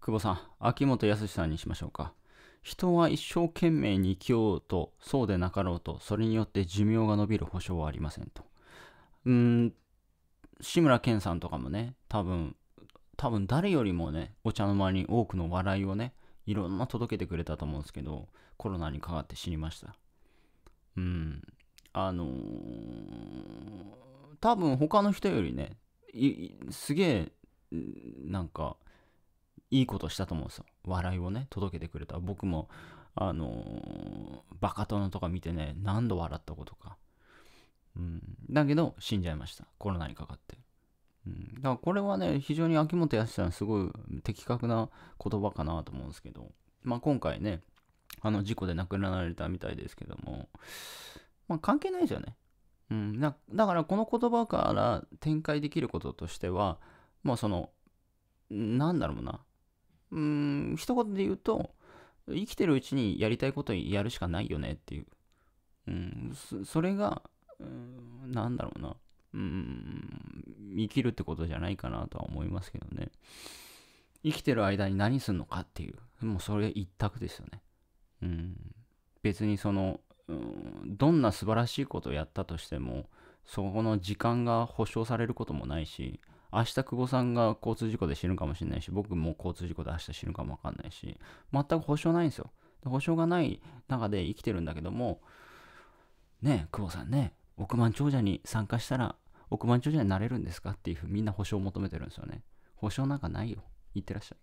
久保さん、秋元康さんにしましょうか。人は一生懸命に生きようと、そうでなかろうと、それによって寿命が延びる保証はありませんと。うん、志村けんさんとかもね、多分、多分誰よりもね、お茶の間に多くの笑いをね、いろんな届けてくれたと思うんですけど、コロナにかかって死にました。うん、あのー、多分他の人よりね、すげえ、なんか、いいことしたと思うんですよ。笑いをね、届けてくれた。僕も、あのー、バカ殿とか見てね、何度笑ったことか。うん、だけど、死んじゃいました。コロナにかかって。うん、だからこれはね、非常に秋元康さん、すごい的確な言葉かなと思うんですけど、まあ、今回ね、あの事故で亡くなられたみたいですけども、まあ、関係ないですよね。うん、だからこの言葉から展開できることとしては、まあその、なんだろうな、うん、一言で言うと、生きてるうちにやりたいことやるしかないよねっていう。うん、それが、うん、なんだろうな。うん、生きるってことじゃないかなとは思いますけどね。生きてる間に何すんのかっていう、もうそれ一択ですよね。うん、別にその、うん、どんな素晴らしいことをやったとしても、そこの時間が保証されることもないし、明日久保さんが交通事故で死ぬかもしれないし、僕も交通事故で明日死ぬかもわかんないし、全く保証ないんですよ。保証がない中で生きてるんだけども、ねえ、久保さんね、億万長者に参加したら、億万長者になれるんですかっていうふうみんな保証を求めてるんですよね。保証なんかないよ。いってらっしゃい。